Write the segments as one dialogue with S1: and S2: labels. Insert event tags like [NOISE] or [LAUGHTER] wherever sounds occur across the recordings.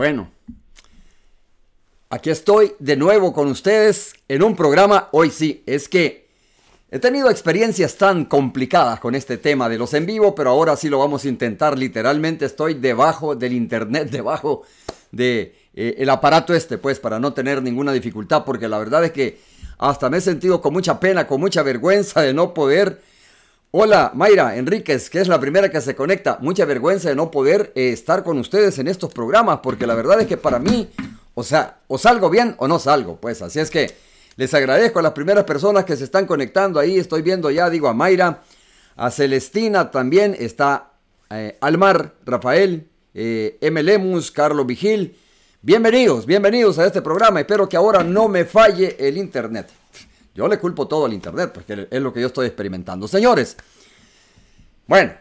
S1: Bueno, aquí estoy de nuevo con ustedes en un programa. Hoy sí, es que he tenido experiencias tan complicadas con este tema de los en vivo, pero ahora sí lo vamos a intentar. Literalmente estoy debajo del internet, [LAUGHS] debajo de eh, el aparato este, pues, para no tener ninguna dificultad, porque la verdad es que hasta me he sentido con mucha pena, con mucha vergüenza de no poder Hola, Mayra Enríquez, que es la primera que se conecta. Mucha vergüenza de no poder eh, estar con ustedes en estos programas, porque la verdad es que para mí, o sea, o salgo bien o no salgo, pues. Así es que les agradezco a las primeras personas que se están conectando ahí. Estoy viendo ya, digo, a Mayra, a Celestina también, está eh, Almar, Rafael, eh, M. Lemus, Carlos Vigil. Bienvenidos, bienvenidos a este programa. Espero que ahora no me falle el internet. Yo le culpo todo al Internet, porque pues, es lo que yo estoy experimentando. Señores, bueno,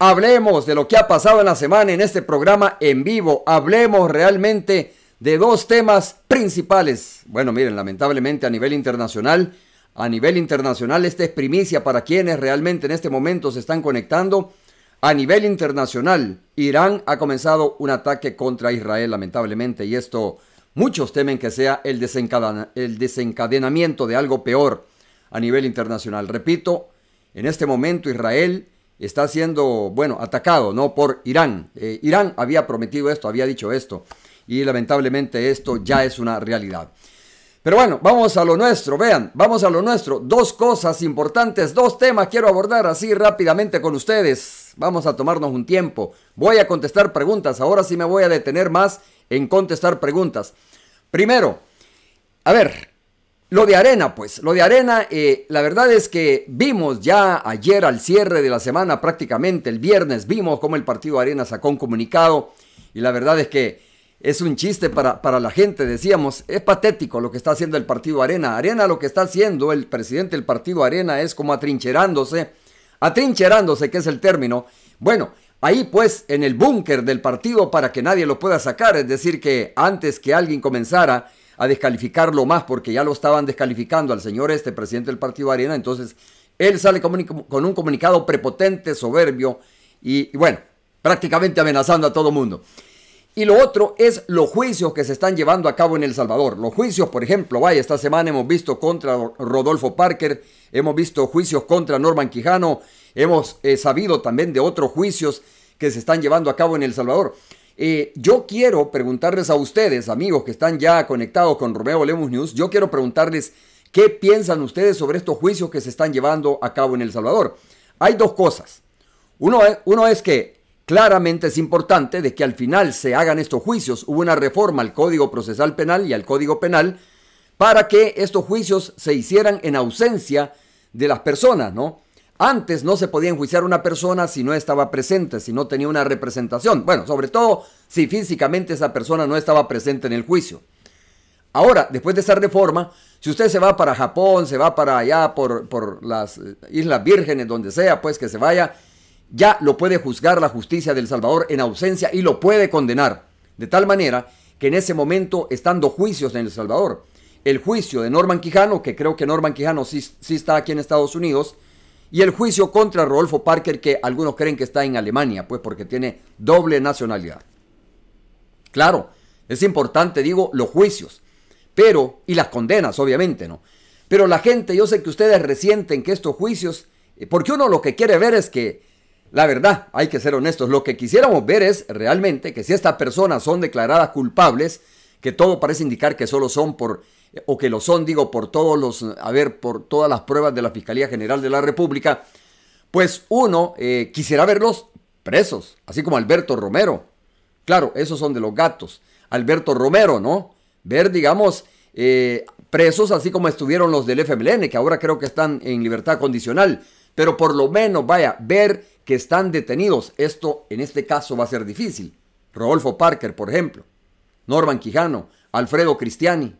S1: hablemos de lo que ha pasado en la semana en este programa en vivo. Hablemos realmente de dos temas principales. Bueno, miren, lamentablemente a nivel internacional, a nivel internacional, esta es primicia para quienes realmente en este momento se están conectando. A nivel internacional, Irán ha comenzado un ataque contra Israel, lamentablemente, y esto Muchos temen que sea el, el desencadenamiento de algo peor a nivel internacional. Repito, en este momento Israel está siendo, bueno, atacado, ¿no? Por Irán. Eh, Irán había prometido esto, había dicho esto, y lamentablemente esto ya es una realidad. Pero bueno, vamos a lo nuestro, vean, vamos a lo nuestro. Dos cosas importantes, dos temas quiero abordar así rápidamente con ustedes. Vamos a tomarnos un tiempo. Voy a contestar preguntas, ahora sí me voy a detener más en contestar preguntas. Primero, a ver, lo de arena, pues, lo de arena, eh, la verdad es que vimos ya ayer al cierre de la semana prácticamente, el viernes, vimos cómo el partido Arena sacó un comunicado y la verdad es que es un chiste para, la gente, decíamos, es patético lo que está haciendo el partido Arena. Arena lo que está haciendo el presidente del partido Arena es como atrincherándose, atrincherándose que es el término. Bueno, ahí pues en el búnker del partido para que nadie lo pueda sacar, es decir, que antes que alguien comenzara a descalificarlo más, porque ya lo estaban descalificando al señor este, presidente del partido Arena, entonces él sale con un comunicado prepotente, soberbio y, bueno, prácticamente amenazando a todo mundo. Y lo otro es los juicios que se están llevando a cabo en El Salvador. Los juicios, por ejemplo, vaya, esta semana hemos visto contra Rodolfo Parker, hemos visto juicios contra Norman Quijano, hemos eh, sabido también de otros juicios que se están llevando a cabo en El Salvador. Eh, yo quiero preguntarles a ustedes, amigos que están ya conectados con Romeo Lemus News, yo quiero preguntarles qué piensan ustedes sobre estos juicios que se están llevando a cabo en El Salvador. Hay dos cosas. Uno es, uno es que Claramente es importante de que al final se hagan estos juicios. Hubo una reforma al Código Procesal Penal y al Código Penal para que estos juicios se hicieran en ausencia de las personas, ¿no? Antes no se podía enjuiciar una persona si no estaba presente, si no tenía una representación. Bueno, sobre todo si físicamente esa persona no estaba presente en el juicio. Ahora, después de esa reforma, si usted se va para Japón, se va para allá, por, por las eh, Islas Vírgenes, donde sea, pues que se vaya, ya lo puede juzgar la justicia del Salvador en ausencia y lo puede condenar. De tal manera que en ese momento están dos juicios en El Salvador. El juicio de Norman Quijano, que creo que Norman Quijano sí, sí está aquí en Estados Unidos, y el juicio contra Rodolfo Parker, que algunos creen que está en Alemania, pues porque tiene doble nacionalidad. Claro, es importante, digo, los juicios, pero, y las condenas, obviamente, ¿no? Pero la gente, yo sé que ustedes resienten que estos juicios, eh, porque uno lo que quiere ver es que la verdad, hay que ser honestos. Lo que quisiéramos ver es realmente que si estas personas son declaradas culpables, que todo parece indicar que solo son por o que lo son, digo, por todos los, a ver, por todas las pruebas de la Fiscalía General de la República, pues uno eh, quisiera verlos presos, así como Alberto Romero. Claro, esos son de los gatos. Alberto Romero, ¿no? Ver, digamos, eh, presos así como estuvieron los del FMLN, que ahora creo que están en libertad condicional. Pero por lo menos, vaya, ver que están detenidos. Esto en este caso va a ser difícil. Rodolfo Parker, por ejemplo, Norman Quijano, Alfredo Cristiani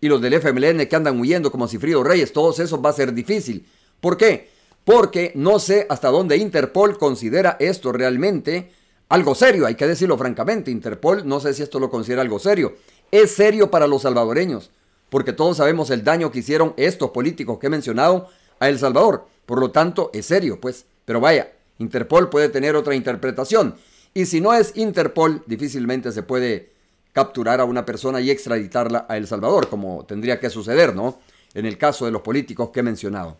S1: y los del FMLN que andan huyendo como Cifrido Reyes, todos esos va a ser difícil. ¿Por qué? Porque no sé hasta dónde Interpol considera esto realmente algo serio, hay que decirlo francamente, Interpol no sé si esto lo considera algo serio. Es serio para los salvadoreños, porque todos sabemos el daño que hicieron estos políticos que he mencionado a El Salvador. Por lo tanto, es serio, pues. Pero vaya, Interpol puede tener otra interpretación. Y si no es Interpol, difícilmente se puede capturar a una persona y extraditarla a El Salvador, como tendría que suceder, ¿no? En el caso de los políticos que he mencionado.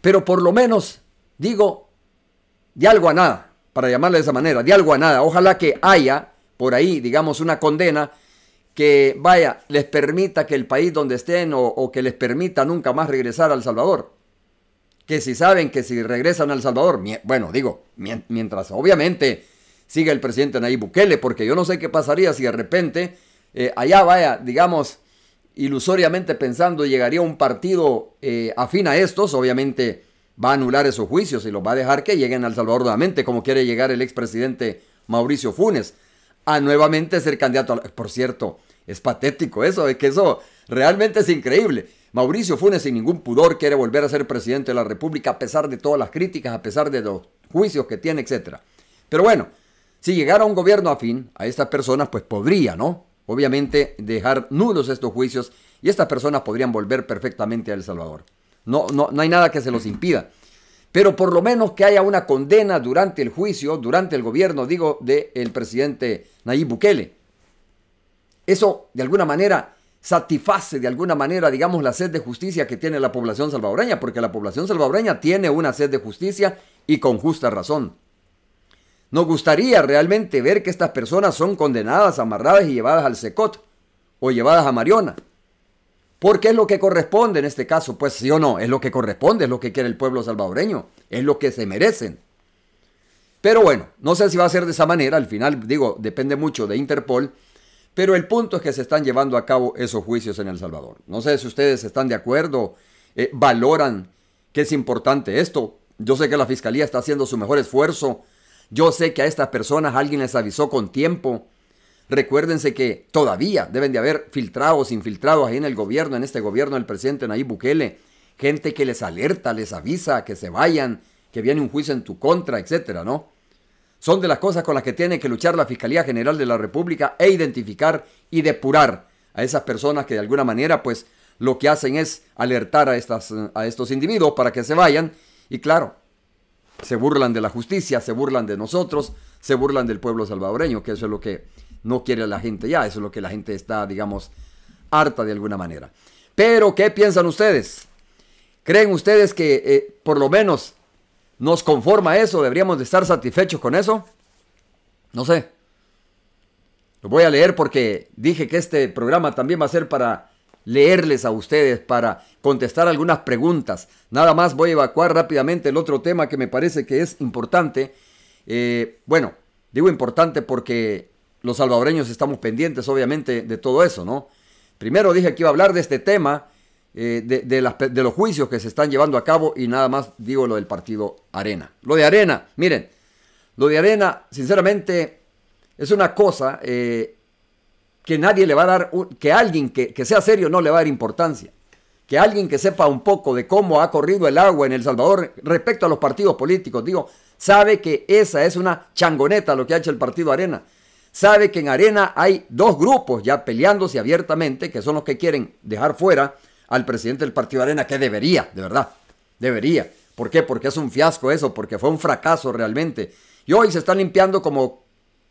S1: Pero por lo menos, digo, de algo a nada, para llamarle de esa manera, de algo a nada. Ojalá que haya por ahí, digamos, una condena que, vaya, les permita que el país donde estén o, que les permita nunca más regresar al Salvador que si saben que si regresan a El Salvador, bueno, digo, mientras obviamente siga el presidente Nayib Bukele, porque yo no sé qué pasaría si de repente eh, allá vaya, digamos, ilusoriamente pensando, llegaría un partido eh, afín a estos, obviamente va a anular esos juicios y los va a dejar que lleguen al Salvador nuevamente, como quiere llegar el expresidente Mauricio Funes, a nuevamente ser candidato. Por cierto, es patético eso, es que eso realmente es increíble. Mauricio Funes sin ningún pudor quiere volver a ser presidente de la República a pesar de todas las críticas, a pesar de los juicios que tiene, etc. Pero bueno, si llegara un gobierno afín a estas personas, pues podría, ¿no? Obviamente dejar nulos estos juicios y estas personas podrían volver perfectamente a El Salvador. No, no, no hay nada que se los impida. Pero por lo menos que haya una condena durante el juicio, durante el gobierno, digo, del presidente Nayib Bukele. Eso, de alguna manera, satisface de alguna manera, digamos, la sed de justicia que tiene la población salvadoreña, porque la población salvadoreña tiene una sed de justicia y con justa razón. Nos gustaría realmente ver que estas personas son condenadas, amarradas y llevadas al secot o llevadas a Mariona. Porque es lo que corresponde en este caso, pues sí o no, es lo que corresponde, es lo que quiere el pueblo salvadoreño, es lo que se merecen. Pero bueno, no sé si va a ser de esa manera, al final digo, depende mucho de Interpol pero el punto es que se están llevando a cabo esos juicios en El Salvador. No sé si ustedes están de acuerdo, eh, valoran que es importante esto. Yo sé que la Fiscalía está haciendo su mejor esfuerzo. Yo sé que a estas personas alguien les avisó con tiempo. Recuérdense que todavía deben de haber filtrados, infiltrados ahí en el gobierno, en este gobierno del presidente Nayib Bukele. Gente que les alerta, les avisa que se vayan, que viene un juicio en tu contra, etcétera, ¿no? son de las cosas con las que tiene que luchar la Fiscalía General de la República e identificar y depurar a esas personas que de alguna manera pues lo que hacen es alertar a, estas, a estos individuos para que se vayan y claro, se burlan de la justicia, se burlan de nosotros, se burlan del pueblo salvadoreño, que eso es lo que no quiere la gente ya, eso es lo que la gente está, digamos, harta de alguna manera. Pero, ¿qué piensan ustedes? ¿Creen ustedes que eh, por lo menos ¿Nos conforma eso? ¿Deberíamos de estar satisfechos con eso? No sé. Lo voy a leer porque dije que este programa también va a ser para leerles a ustedes, para contestar algunas preguntas. Nada más voy a evacuar rápidamente el otro tema que me parece que es importante. Eh, bueno, digo importante porque los salvadoreños estamos pendientes obviamente de todo eso, ¿no? Primero dije que iba a hablar de este tema eh, de, los juicios que se están llevando a cabo y nada más digo lo del partido Arena. Lo de Arena, miren, lo de Arena, sinceramente, es una cosa eh, que nadie le va a dar, que alguien que, que sea serio no le va a dar importancia. Que alguien que sepa un poco de cómo ha corrido el agua en El Salvador respecto a los partidos políticos, digo, sabe que esa es una changoneta lo que ha hecho el partido Arena sabe que en Arena hay dos grupos ya peleándose abiertamente, que son los que quieren dejar fuera al presidente del Partido Arena, que debería, de verdad, debería. ¿Por qué? Porque es un fiasco eso, porque fue un fracaso realmente. Y hoy se está limpiando como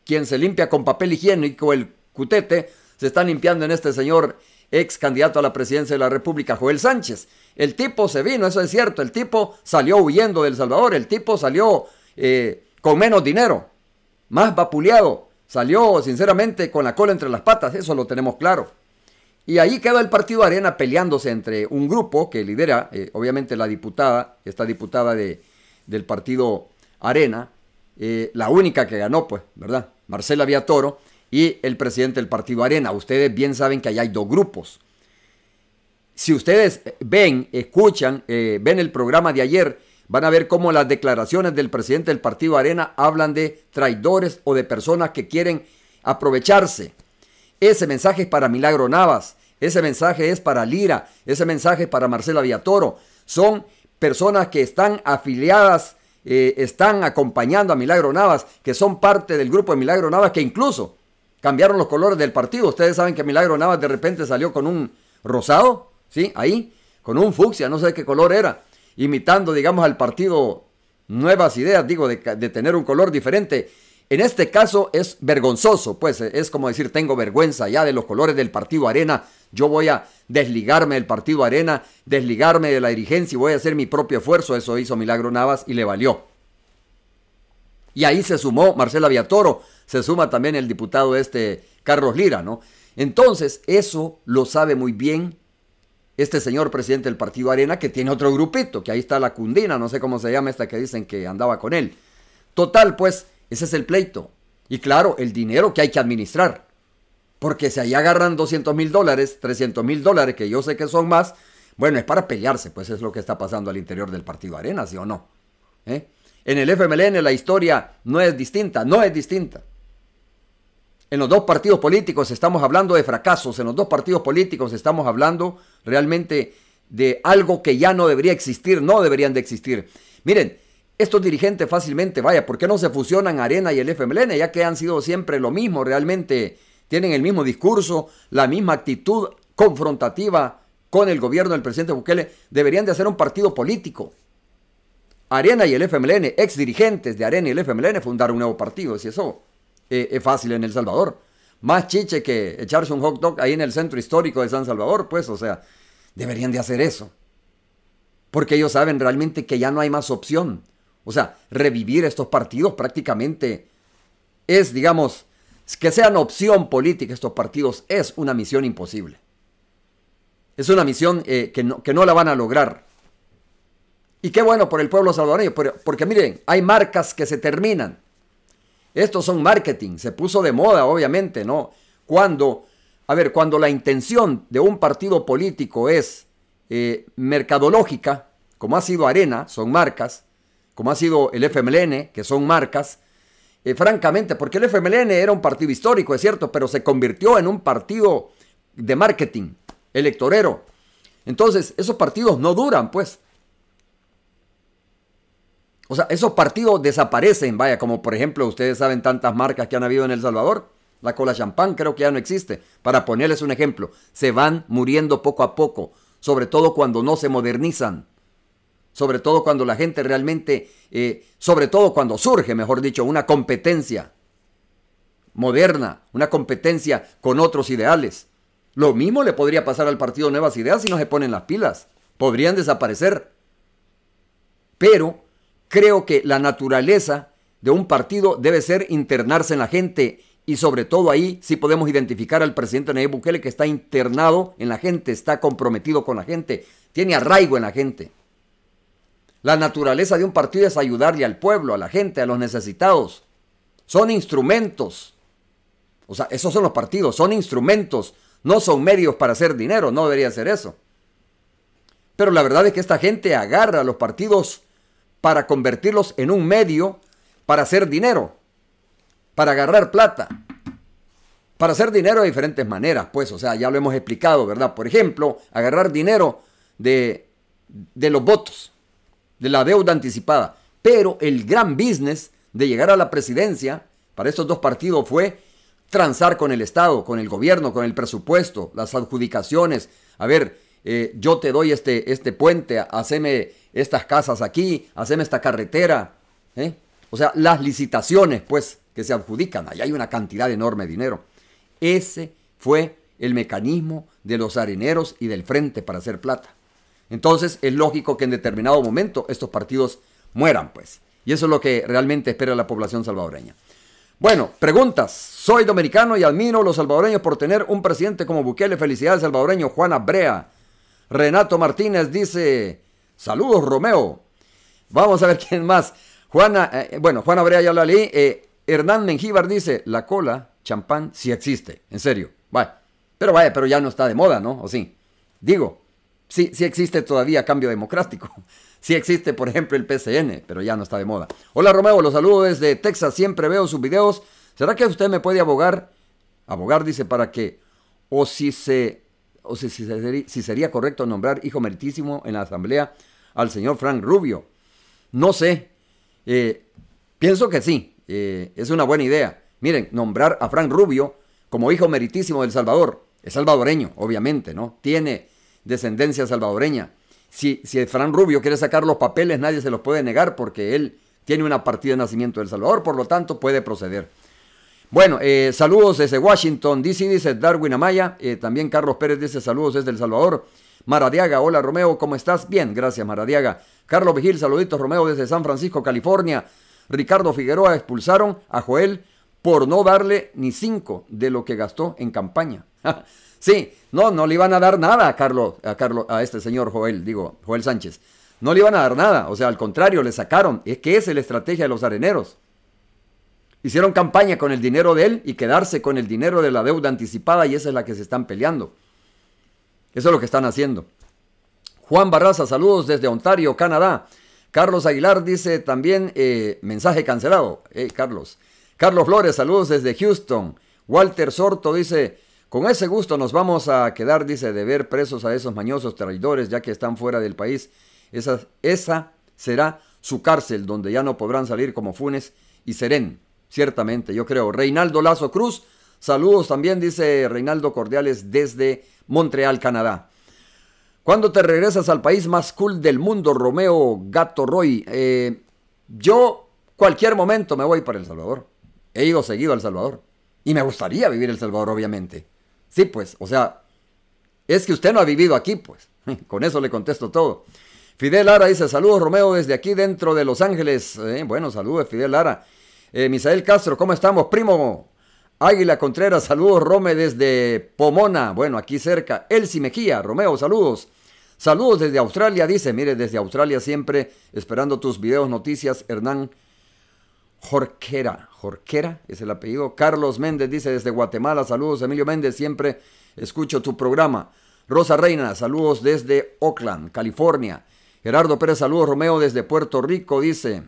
S1: quien se limpia con papel higiénico el cutete, se está limpiando en este señor ex candidato a la presidencia de la República, Joel Sánchez. El tipo se vino, eso es cierto, el tipo salió huyendo del Salvador, el tipo salió eh, con menos dinero, más vapuleado, salió sinceramente con la cola entre las patas, eso lo tenemos claro. Y ahí queda el partido Arena peleándose entre un grupo que lidera, eh, obviamente, la diputada, esta diputada de, del partido Arena, eh, la única que ganó, pues, ¿verdad? Marcela Toro y el presidente del partido Arena. Ustedes bien saben que allá hay dos grupos. Si ustedes eh, ven, escuchan, ven el programa de ayer, van a ver cómo las declaraciones del presidente del partido Arena hablan de traidores o de personas que quieren aprovecharse ese mensaje es para Milagro Navas, ese mensaje es para Lira, ese mensaje es para Marcela Villatoro. Son personas que están afiliadas, eh, están acompañando a Milagro Navas, que son parte del grupo de Milagro Navas, que incluso cambiaron los colores del partido. Ustedes saben que Milagro Navas de repente salió con un rosado, ¿sí? Ahí, con un fucsia, no sé qué color era, imitando, digamos, al partido Nuevas Ideas, digo, de, de tener un color diferente. En este caso es vergonzoso, pues eh, es como decir, tengo vergüenza ya de los colores del partido Arena, yo voy a desligarme del partido Arena, desligarme de la dirigencia y voy a hacer mi propio esfuerzo, eso hizo Milagro Navas y le valió. Y ahí se sumó Marcela Viatoro, se suma también el diputado este Carlos Lira, ¿no? Entonces, eso lo sabe muy bien este señor presidente del partido Arena, que tiene otro grupito, que ahí está la cundina, no sé cómo se llama esta que dicen que andaba con él. Total, pues ese es el pleito. Y claro, el dinero que hay que administrar. Porque si ahí agarran 200 mil dólares, 300 mil dólares, que yo sé que son más, bueno, es para pelearse, pues es lo que está pasando al interior del partido Arena, ¿sí o no? ¿Eh? En el FMLN la historia no es distinta, no es distinta. En los dos partidos políticos estamos hablando de fracasos, en los dos partidos políticos estamos hablando realmente de algo que ya no debería existir, no deberían de existir. Miren, estos dirigentes fácilmente, vaya, ¿por qué no se fusionan Arena y el FMLN? Ya que han sido siempre lo mismo, realmente tienen el mismo discurso, la misma actitud confrontativa con el gobierno del presidente Bukele. Deberían de hacer un partido político. Arena y el FMLN, ex dirigentes de Arena y el FMLN, fundar un nuevo partido, si eso eh, es fácil en El Salvador. Más chiche que echarse un hot dog ahí en el centro histórico de San Salvador, pues, o sea, deberían de hacer eso. Porque ellos saben realmente que ya no hay más opción o sea, revivir estos partidos prácticamente es, digamos, que sean opción política estos partidos, es una misión imposible. Es una misión eh, que, no, que no la van a lograr. Y qué bueno por el pueblo salvadoreño, porque miren, hay marcas que se terminan. Estos son marketing, se puso de moda, obviamente, ¿no? Cuando, a ver, cuando la intención de un partido político es eh, mercadológica, como ha sido Arena, son marcas, como ha sido el FMLN, que son marcas, eh, francamente, porque el FMLN era un partido histórico, es cierto, pero se convirtió en un partido de marketing electorero. Entonces, esos partidos no duran, pues. O sea, esos partidos desaparecen, vaya, como por ejemplo, ustedes saben tantas marcas que han habido en El Salvador. La cola champán creo que ya no existe. Para ponerles un ejemplo, se van muriendo poco a poco, sobre todo cuando no se modernizan sobre todo cuando la gente realmente, eh, sobre todo cuando surge, mejor dicho, una competencia moderna, una competencia con otros ideales. Lo mismo le podría pasar al Partido Nuevas Ideas si no se ponen las pilas. Podrían desaparecer. Pero creo que la naturaleza de un partido debe ser internarse en la gente y sobre todo ahí si sí podemos identificar al presidente Nayib Bukele que está internado en la gente, está comprometido con la gente, tiene arraigo en la gente. La naturaleza de un partido es ayudarle al pueblo, a la gente, a los necesitados. Son instrumentos. O sea, esos son los partidos, son instrumentos, no son medios para hacer dinero, no debería ser eso. Pero la verdad es que esta gente agarra a los partidos para convertirlos en un medio para hacer dinero, para agarrar plata, para hacer dinero de diferentes maneras, pues, o sea, ya lo hemos explicado, ¿verdad? Por ejemplo, agarrar dinero de, de los votos de la deuda anticipada. Pero el gran business de llegar a la presidencia para estos dos partidos fue transar con el Estado, con el gobierno, con el presupuesto, las adjudicaciones. A ver, eh, yo te doy este, este puente, haceme estas casas aquí, haceme esta carretera. ¿eh? O sea, las licitaciones, pues, que se adjudican. Ahí hay una cantidad de enorme de dinero. Ese fue el mecanismo de los harineros y del frente para hacer plata. Entonces es lógico que en determinado momento estos partidos mueran, pues. Y eso es lo que realmente espera la población salvadoreña. Bueno, preguntas. Soy dominicano y admiro a los salvadoreños por tener un presidente como Bukele. Felicidades, salvadoreño. Juana Brea. Renato Martínez dice, saludos, Romeo. Vamos a ver [LAUGHS] quién más. Juana, eh, eh, bueno, Juana Brea ya la leí. Eh, Hernán Mengíbar dice, la cola, champán, si existe. En serio. Vaya. Pero vaya, pero ya no está de moda, ¿no? ¿O sí? Digo, sí, sí existe todavía cambio democrático. [LAUGHS] Sí existe, por ejemplo, el PCN, pero ya no está de moda. Hola Romeo, los saludo desde Texas, siempre veo sus videos. ¿Será que usted me puede abogar? Abogar dice para qué? o si se, o si, si, sería correcto nombrar hijo meritísimo en la asamblea al señor Frank Rubio. No sé, eh, pienso que sí, eh, es una buena idea. Miren, nombrar a Frank Rubio como hijo meritísimo del Salvador, es salvadoreño, obviamente, ¿no? Tiene descendencia salvadoreña. Si, si Fran Rubio quiere sacar los papeles, nadie se los puede negar porque él tiene una partida de nacimiento del Salvador, por lo tanto puede proceder. Bueno, eh, saludos desde Washington, DC dice Darwin Amaya, eh, también Carlos Pérez dice saludos desde El Salvador. Maradiaga, hola Romeo, ¿cómo estás? Bien, gracias Maradiaga. Carlos Vigil, saluditos Romeo desde San Francisco, California. Ricardo Figueroa expulsaron a Joel por no darle ni cinco de lo que gastó en campaña. [LAUGHS] Sí, no, no le iban a dar nada a Carlos, a Carlos, a este señor Joel, digo, Joel Sánchez. No le iban a dar nada, o sea, al contrario, le sacaron. Es que esa es la estrategia de los areneros. Hicieron campaña con el dinero de él y quedarse con el dinero de la deuda anticipada y esa es la que se están peleando. Eso es lo que están haciendo. Juan Barraza, saludos desde Ontario, Canadá. Carlos Aguilar dice también eh, mensaje cancelado. Carlos. Carlos Flores, saludos desde Houston. Walter Sorto dice, con ese gusto nos vamos a quedar, dice, de ver presos a esos mañosos traidores ya que están fuera del país. Esa, esa será su cárcel donde ya no podrán salir como Funes y Serén, ciertamente, yo creo. Reinaldo Lazo Cruz, saludos también, dice Reinaldo Cordiales desde Montreal, Canadá. ¿Cuándo te regresas al país más cool del mundo, Romeo Gato Roy? Eh, yo cualquier momento me voy para El Salvador. He ido seguido a El Salvador. Y me gustaría vivir El Salvador, obviamente. Sí, pues, o sea, es que usted no ha vivido aquí, pues. [LAUGHS] Con eso le contesto todo. Fidel Lara dice, saludos Romeo desde aquí dentro de Los Ángeles. Eh, bueno, saludos Fidel Lara. Eh, Misael Castro, ¿cómo estamos, primo? Águila Contreras, saludos Romeo, desde Pomona, bueno, aquí cerca. Elsie Mejía, Romeo, saludos. Saludos desde Australia, dice, mire, desde Australia siempre esperando tus videos, noticias, Hernán Jorquera. Jorquera es el apellido. Carlos Méndez dice desde Guatemala. Saludos, Emilio Méndez. Siempre escucho tu programa. Rosa Reina, saludos desde Oakland, California. Gerardo Pérez, saludos. Romeo desde Puerto Rico dice: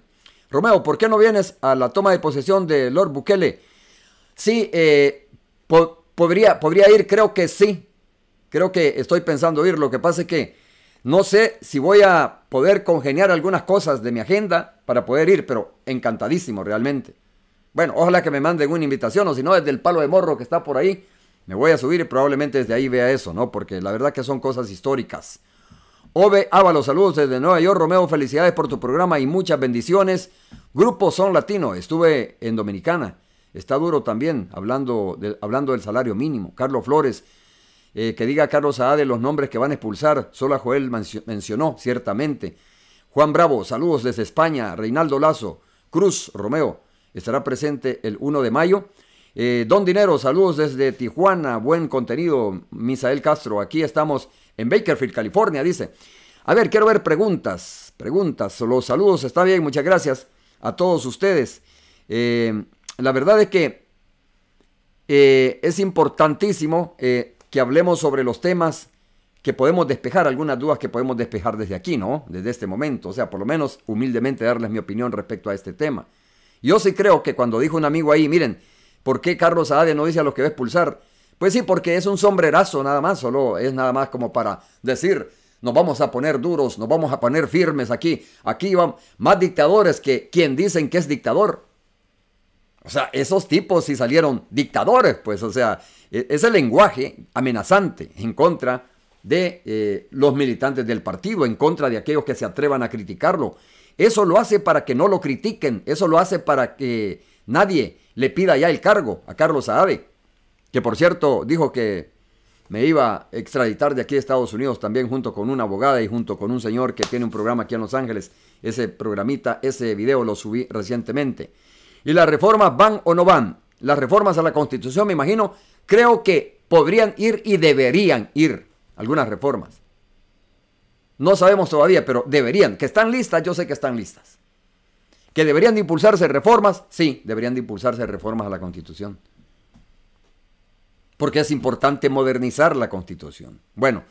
S1: Romeo, ¿por qué no vienes a la toma de posesión de Lord Bukele? Sí, eh, podría, podría ir, creo que sí. Creo que estoy pensando ir. Lo que pasa es que no sé si voy a poder congeniar algunas cosas de mi agenda para poder ir, pero encantadísimo realmente. Bueno, ojalá que me manden una invitación o si no, desde el palo de morro que está por ahí, me voy a subir y probablemente desde ahí vea eso, ¿no? Porque la verdad que son cosas históricas. Ove Ábalos, saludos desde Nueva York. Romeo, felicidades por tu programa y muchas bendiciones. Grupo Son Latino, estuve en Dominicana. Está duro también, hablando, hablando del salario mínimo. Carlos Flores, eh, que diga Carlos de los nombres que van a expulsar, solo Joel mencionó, ciertamente. Juan Bravo, saludos desde España. Reinaldo Lazo, Cruz Romeo, estará presente el 1 de mayo. Eh, Don Dinero, saludos desde Tijuana, buen contenido. Misael Castro, aquí estamos en Bakerfield, California, dice. A ver, quiero ver preguntas, preguntas. Los saludos, está bien, muchas gracias a todos ustedes. Eh, la verdad es que es importantísimo que hablemos sobre los temas que podemos despejar, algunas dudas que podemos despejar desde aquí, ¿no? Desde este momento. O sea, por lo menos humildemente darles mi opinión respecto a este tema. Yo sí creo que cuando dijo un amigo ahí, miren, ¿por qué Carlos Saade no dice a los que va a expulsar? Pues sí, porque es un sombrerazo nada más, solo es nada más como para decir, nos vamos a poner duros, nos vamos a poner firmes aquí. Aquí van más dictadores que quien dicen que es dictador. O sea, esos tipos sí salieron dictadores, pues, o sea, e-, ese lenguaje amenazante en contra de eh, los militantes del partido, en contra de aquellos que se atrevan a criticarlo. Eso lo hace para que no lo critiquen, eso lo hace para que nadie le pida ya el cargo a Carlos Saavedra, que por cierto dijo que me iba a extraditar de aquí a Estados Unidos también junto con una abogada y junto con un señor que tiene un programa aquí en Los Ángeles. Ese programita, ese video lo subí recientemente. ¿Y las reformas van o no van? Las reformas a la Constitución, me imagino, creo que podrían ir y deberían ir algunas reformas. No sabemos todavía, pero deberían. Que están listas, yo sé que están listas. Que deberían de impulsarse reformas, sí, deberían de impulsarse reformas a la Constitución. Porque es importante modernizar la Constitución. Bueno,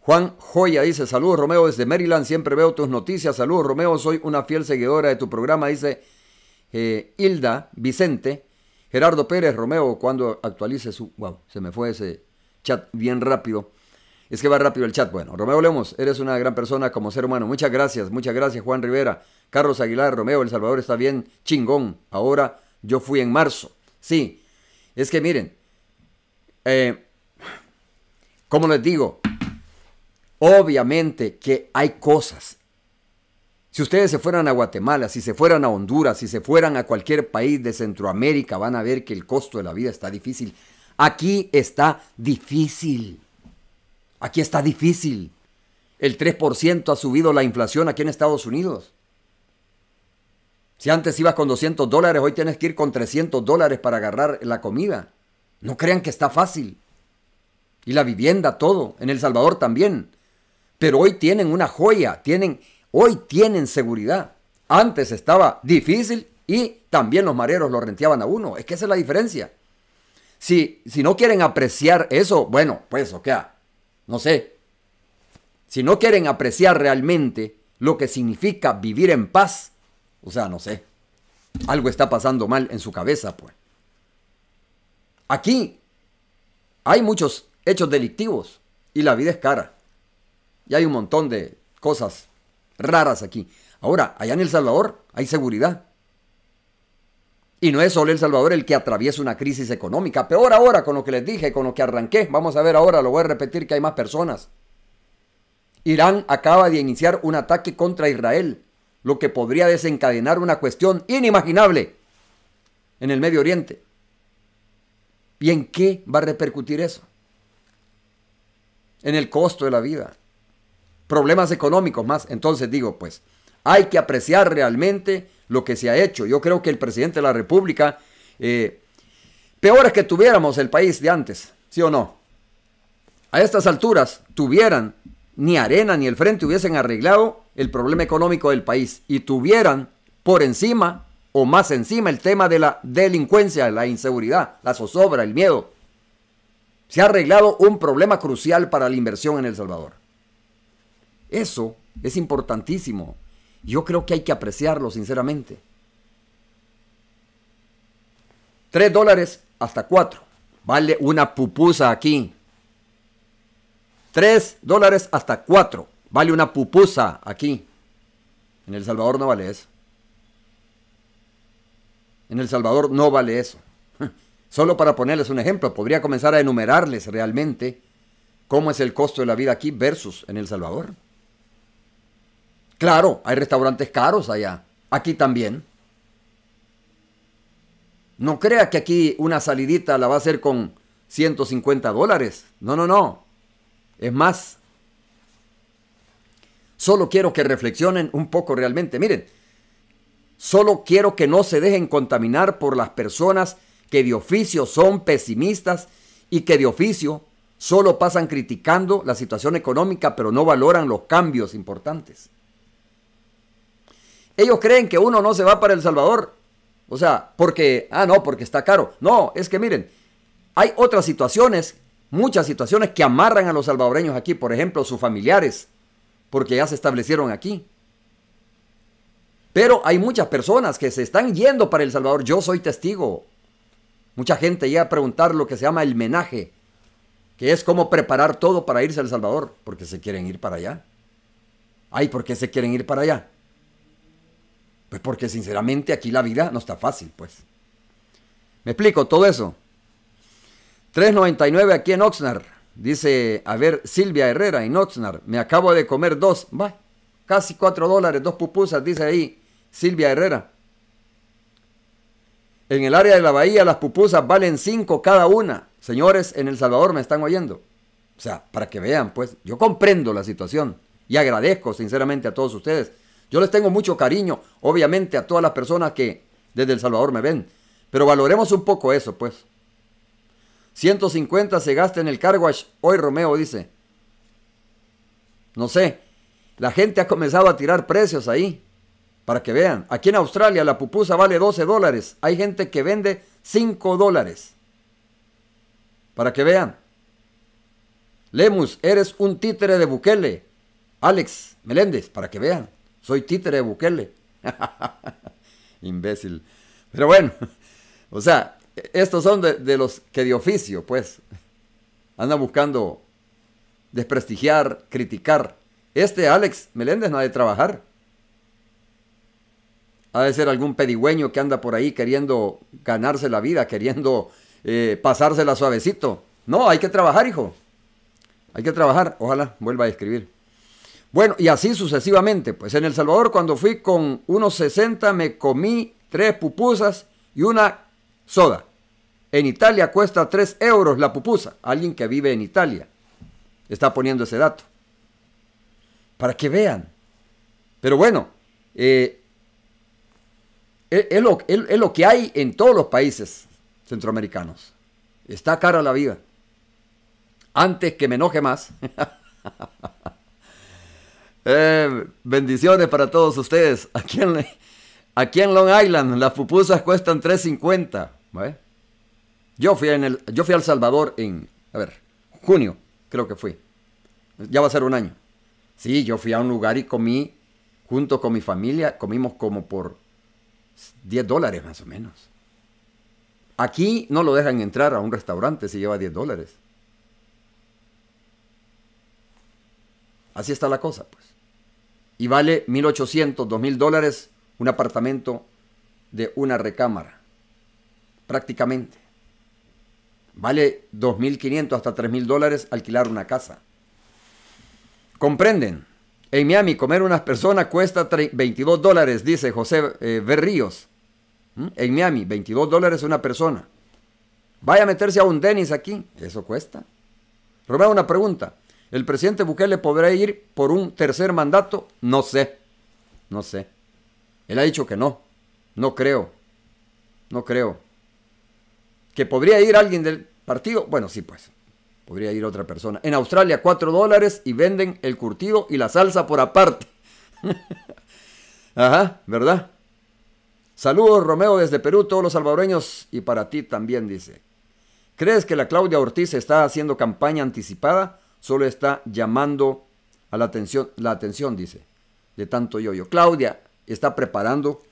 S1: Juan Joya dice, saludos Romeo desde Maryland, siempre veo tus noticias, saludos Romeo, soy una fiel seguidora de tu programa, dice eh, Hilda Vicente. Gerardo Pérez Romeo, cuando actualice su... Wow, se me fue ese chat bien rápido. Es que va rápido el chat. Bueno, Romeo Lemos, eres una gran persona como ser humano. Muchas gracias, muchas gracias Juan Rivera. Carlos Aguilar, Romeo, El Salvador está bien chingón. Ahora yo fui en marzo. Sí, es que miren, eh, como les digo, obviamente que hay cosas si ustedes se fueran a Guatemala, si se fueran a Honduras, si se fueran a cualquier país de Centroamérica, van a ver que el costo de la vida está difícil. Aquí está difícil. Aquí está difícil. El 3% ha subido la inflación aquí en Estados Unidos. Si antes ibas con 200 dólares, hoy tienes que ir con 300 dólares para agarrar la comida. No crean que está fácil. Y la vivienda, todo. En El Salvador también. Pero hoy tienen una joya, tienen Hoy tienen seguridad. Antes estaba difícil y también los mareros lo renteaban a uno. Es que esa es la diferencia. Si, si no quieren apreciar eso, bueno, pues, o qué, no sé. Si no quieren apreciar realmente lo que significa vivir en paz, o sea, no sé. Algo está pasando mal en su cabeza, pues. Aquí hay muchos hechos delictivos y la vida es cara. Y hay un montón de cosas raras aquí. Ahora, allá en El Salvador hay seguridad. Y no es solo El Salvador el que atraviesa una crisis económica. Peor ahora con lo que les dije, con lo que arranqué. Vamos a ver ahora, lo voy a repetir que hay más personas. Irán acaba de iniciar un ataque contra Israel, lo que podría desencadenar una cuestión inimaginable en el Medio Oriente. ¿Y en qué va a repercutir eso? En el costo de la vida, problemas económicos más. Entonces digo, pues hay que apreciar realmente lo que se ha hecho. Yo creo que el presidente de la República, eh, peor es que tuviéramos el país de antes, ¿sí o no? A estas alturas tuvieran ni arena ni el frente hubiesen arreglado el problema económico del país y tuvieran por encima o más encima el tema de la delincuencia, la inseguridad, la zozobra, el miedo. Se ha arreglado un problema crucial para la inversión en El Salvador. Eso es importantísimo. Yo creo que hay que apreciarlo, sinceramente. Tres dólares hasta cuatro. Vale una pupusa aquí. Tres dólares hasta cuatro. Vale una pupusa aquí. En El Salvador no vale eso. En El Salvador no vale eso. [LAUGHS] Solo para ponerles un ejemplo, podría comenzar a enumerarles realmente cómo es el costo de la vida aquí versus en El Salvador. Claro, hay restaurantes caros allá. Aquí también. No crea que aquí una salidita la va a hacer con 150 dólares. No, no, no. Es más. Solo quiero que reflexionen un poco realmente. Miren, solo quiero que no se dejen contaminar por las personas que de oficio son pesimistas y que de oficio solo pasan criticando la situación económica, pero no valoran los cambios importantes. Ellos creen que uno no se va para El Salvador. O sea, porque, ah, no, porque está caro. No, es que miren, hay otras situaciones, muchas situaciones que amarran a los salvadoreños aquí. Por ejemplo, sus familiares, porque ya se establecieron aquí. Pero hay muchas personas que se están yendo para El Salvador. Yo soy testigo. Mucha gente llega a preguntar lo que se llama el menaje, que es cómo preparar todo para irse al Salvador, porque se quieren ir para allá. Ay, ¿por qué se quieren ir para allá? Pues porque sinceramente aquí la vida no está fácil, pues. Me explico todo eso. 3.99 aquí en Oxnard. Dice, a ver, Silvia Herrera en Oxnard. Me acabo de comer dos. Va, casi cuatro dólares, dos pupusas, dice ahí Silvia Herrera. En el área de la bahía las pupusas valen cinco cada una. Señores, en El Salvador me están oyendo. O sea, para que vean, pues, yo comprendo la situación y agradezco sinceramente a todos ustedes yo les tengo mucho cariño, obviamente, a todas las personas que desde El Salvador me ven. Pero valoremos un poco eso, pues. 150 se gasta en el carwash. Hoy Romeo dice. No sé. La gente ha comenzado a tirar precios ahí. Para que vean. Aquí en Australia la pupusa vale 12 dólares. Hay gente que vende 5 dólares. Para que vean. Lemus, eres un títere de Bukele. Alex Meléndez, para que vean. Soy títere de Bukele. [LAUGHS] Imbécil. Pero bueno, o sea, estos son de, los que de oficio, pues, andan buscando desprestigiar, criticar. Este Alex Meléndez no ha de trabajar. Ha de ser algún pedigüeño que anda por ahí queriendo ganarse la vida, queriendo eh, pasársela suavecito. No, hay que trabajar, hijo. Hay que trabajar. Ojalá vuelva a escribir. Bueno, y así sucesivamente. Pues en El Salvador cuando fui con unos 60 me comí tres pupusas y una soda. En Italia cuesta tres euros la pupusa. Alguien que vive en Italia está poniendo ese dato. Para que vean. Pero bueno, eh, e, es, lo, es lo que hay en todos los países centroamericanos. Está cara la vida. Antes que me enoje más. [LAUGHS] Eh, bendiciones para todos ustedes. Aquí en, Long Island las pupusas cuestan 3.50. Yo fui yo fui a El Salvador en, a ver, junio, creo que fui. Ya va a ser un año. Sí, yo fui a un lugar y comí junto con mi familia, comimos como por 10 dólares más o menos. Aquí no lo dejan entrar a un restaurante si lleva 10 dólares. Así está la cosa, pues y vale 1.800, 2.000 dólares un apartamento de una recámara, prácticamente. Vale 2.500 hasta 3.000 dólares alquilar una casa. ¿Comprenden? En Miami comer unas personas cuesta 22 dólares, dice José eh, Berríos. ¿Mm? En Miami, 22 dólares una persona. Vaya a meterse a un Denis aquí, eso cuesta. Romero, una pregunta. ¿El presidente Bukele podrá ir por un tercer mandato? No sé, no sé. Él ha dicho que no, no creo, no creo. ¿Que podría ir alguien del partido? Bueno, sí, pues. Podría ir otra persona. En Australia, 4 dólares y venden el curtido y la salsa por aparte. [LAUGHS] Ajá, ¿verdad? Saludos, Romeo, desde Perú, todos los salvadoreños y para ti también, dice. ¿Crees que la Claudia Ortiz está haciendo campaña anticipada? solo está llamando a la atención, la atención, dice, de tanto yo. Claudia está preparando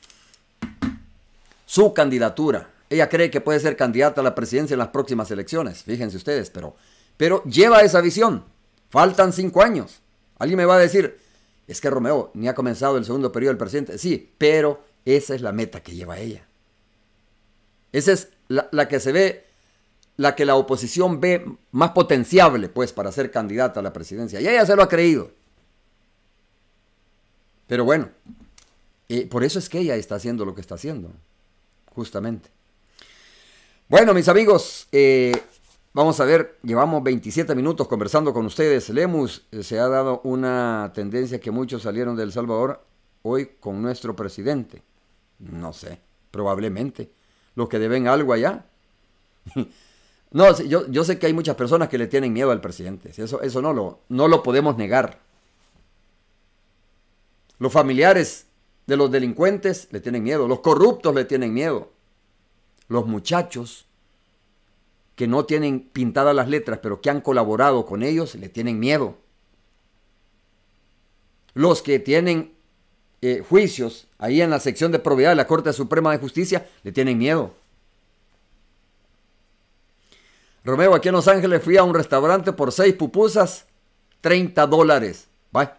S1: su candidatura. Ella cree que puede ser candidata a la presidencia en las próximas elecciones, fíjense ustedes, pero, pero lleva esa visión. Faltan cinco años. Alguien me va a decir, es que Romeo ni ha comenzado el segundo periodo del presidente. Sí, pero esa es la meta que lleva ella. Esa es la que se ve la que la oposición ve más potenciable, pues, para ser candidata a la presidencia. Y ella se lo ha creído. Pero bueno, eh, por eso es que ella está haciendo lo que está haciendo, justamente. Bueno, mis amigos, eh, Vamos a ver, llevamos 27 minutos conversando con ustedes. Lemus eh, se ha dado una tendencia que muchos salieron de El Salvador hoy con nuestro presidente. No sé, probablemente. Los que deben algo allá. [LAUGHS] No, yo, sé que hay muchas personas que le tienen miedo al presidente. Eso, eso no, lo, no lo podemos negar. Los familiares de los delincuentes le tienen miedo. Los corruptos le tienen miedo. Los muchachos que no tienen pintadas las letras, pero que han colaborado con ellos, le tienen miedo. Los que tienen eh, juicios ahí en la sección de propiedad de la Corte Suprema de Justicia, le tienen miedo. Romeo, aquí en Los Ángeles fui a un restaurante por seis pupusas, 30 dólares. Bye.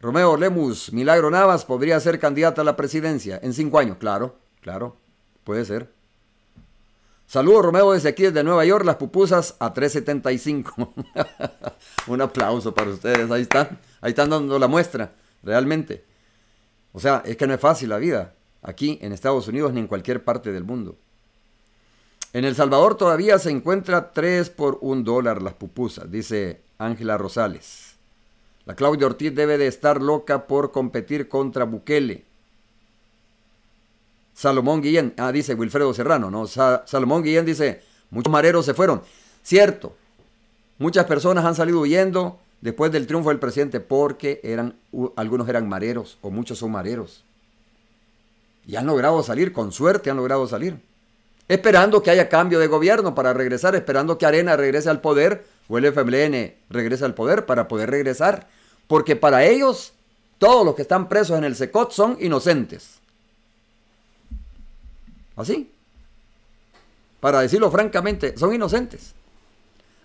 S1: Romeo Lemus, Milagro Navas podría ser candidata a la presidencia en cinco años. Claro, claro, puede ser. Saludos Romeo desde aquí, desde Nueva York, las pupusas a 3.75. [LAUGHS] un aplauso para ustedes, ahí están, ahí están dando la muestra, realmente. O sea, es que no es fácil la vida, aquí en Estados Unidos ni en cualquier parte del mundo. En El Salvador todavía se encuentra 3 por 1 dólar las pupusas, dice Ángela Rosales. La Claudia Ortiz debe de estar loca por competir contra Bukele. Salomón Guillén, ah, dice Wilfredo Serrano, ¿no? Salomón Guillén dice, muchos mareros se fueron. Cierto, muchas personas han salido huyendo después del triunfo del presidente porque eran, algunos eran mareros o muchos son mareros. Y han logrado salir, con suerte han logrado salir esperando que haya cambio de gobierno para regresar, esperando que Arena regrese al poder o el FMLN regrese al poder para poder regresar. Porque para ellos, todos los que están presos en el SECOT son inocentes. Así. Para decirlo francamente, son inocentes.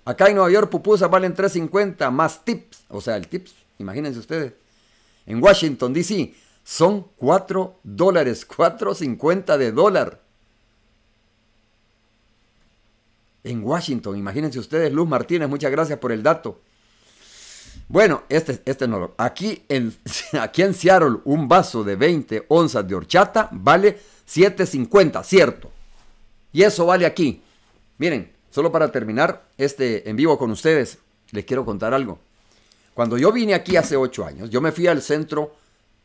S1: Acá en Nueva York pupusas valen 3.50 más tips. O sea, el tips, imagínense ustedes. En Washington, D.C. son 4 dólares, 4.50 de dólar. en Washington. Imagínense ustedes, Luz Martínez, muchas gracias por el dato. Bueno, este, este no lo. Aquí en, [LAUGHS] aquí en Seattle, un vaso de 20 onzas de horchata vale 7.50, cierto. Y eso vale aquí. Miren, solo para terminar este en vivo con ustedes, les quiero contar algo. Cuando yo vine aquí hace 8 años, yo me fui al centro,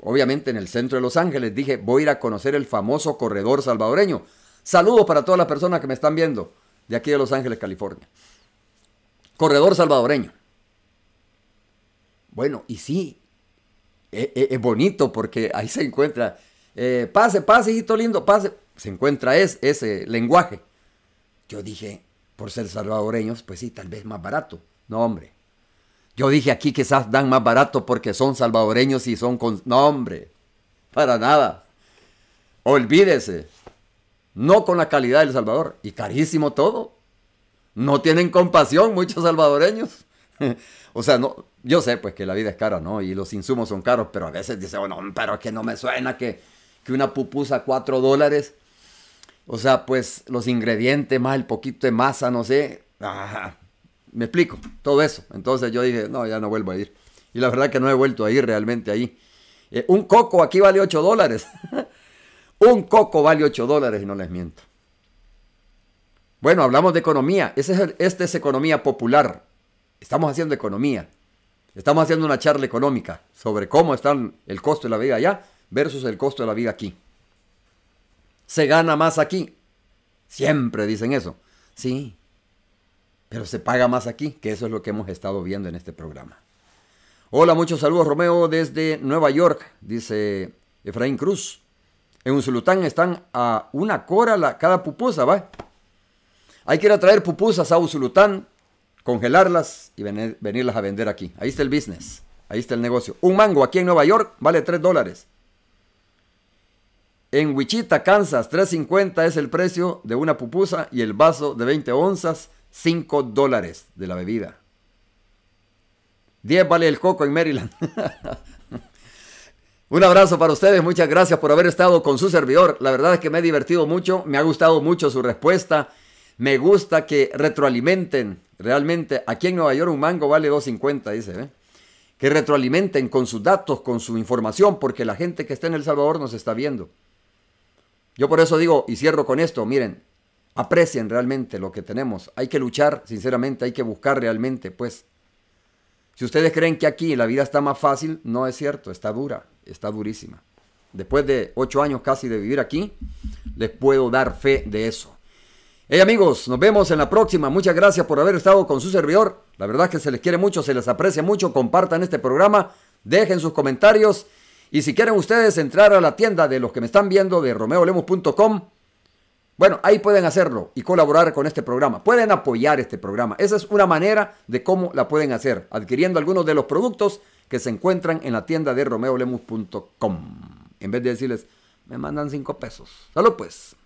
S1: obviamente en el centro de Los Ángeles, dije, voy a ir a conocer el famoso corredor salvadoreño. Saludos para todas las personas que me están viendo de aquí de Los Ángeles, California. Corredor salvadoreño. Bueno, y sí, e, e, es, bonito porque ahí se encuentra, eh, pase, pase, hijito lindo, pase, se encuentra es, ese lenguaje. Yo dije, por ser salvadoreños, pues sí, tal vez más barato. No, hombre. Yo dije aquí quizás dan más barato porque son salvadoreños y son con... No, hombre. Para nada. Olvídese no con la calidad del Salvador. Y carísimo todo. No tienen compasión muchos salvadoreños. [LAUGHS] o sea, no, yo sé pues que la vida es cara, ¿no? Y los insumos son caros, pero a veces dice, bueno, pero que no me suena que, una pupusa cuatro dólares. O sea, pues los ingredientes, más el poquito de masa, no sé. Me explico, todo eso. Entonces yo dije, no, ya no vuelvo a ir. Y la verdad que no he vuelto a ir realmente ahí. Eh, un coco aquí vale 8 dólares. [LAUGHS] Un coco vale 8 dólares y no les miento. Bueno, hablamos de economía. Esta es, es economía popular. Estamos haciendo economía. Estamos haciendo una charla económica sobre cómo está el costo de la vida allá versus el costo de la vida aquí. Se gana más aquí. Siempre dicen eso. Sí. Pero se paga más aquí, que eso es lo que hemos estado viendo en este programa. Hola, muchos saludos Romeo desde Nueva York, dice Efraín Cruz. En Usulután están a una cora la, cada pupusa, ¿va? Hay que ir a traer pupusas a Usulután, congelarlas y venirlas a vender aquí. Ahí está el business, ahí está el negocio. Un mango aquí en Nueva York vale 3 dólares. En Wichita, Kansas, 3.50 es el precio de una pupusa y el vaso de 20 onzas, 5 dólares de la bebida. 10 vale el coco en Maryland. [LAUGHS] Un abrazo para ustedes, muchas gracias por haber estado con su servidor. La verdad es que me he divertido mucho, me ha gustado mucho su respuesta. Me gusta que retroalimenten realmente. Aquí en Nueva York un mango vale 2.50, dice. ¿eh? Que retroalimenten con sus datos, con su información, porque la gente que está en El Salvador nos está viendo. Yo por eso digo, y cierro con esto, miren, aprecien realmente lo que tenemos. Hay que luchar, sinceramente, hay que buscar realmente, pues, si ustedes creen que aquí la vida está más fácil, no es cierto, está dura, está durísima. Después de ocho años casi de vivir aquí, les puedo dar fe de eso. Hey amigos, nos vemos en la próxima. Muchas gracias por haber estado con su servidor. La verdad es que se les quiere mucho, se les aprecia mucho. Compartan este programa, dejen sus comentarios. Y si quieren ustedes entrar a la tienda de los que me están viendo de romeolemos.com, bueno, ahí pueden hacerlo y colaborar con este programa. Pueden apoyar este programa. Esa es una manera de cómo la pueden hacer, adquiriendo algunos de los productos que se encuentran en la tienda de romeolemus.com. En vez de decirles, me mandan cinco pesos. Salud pues.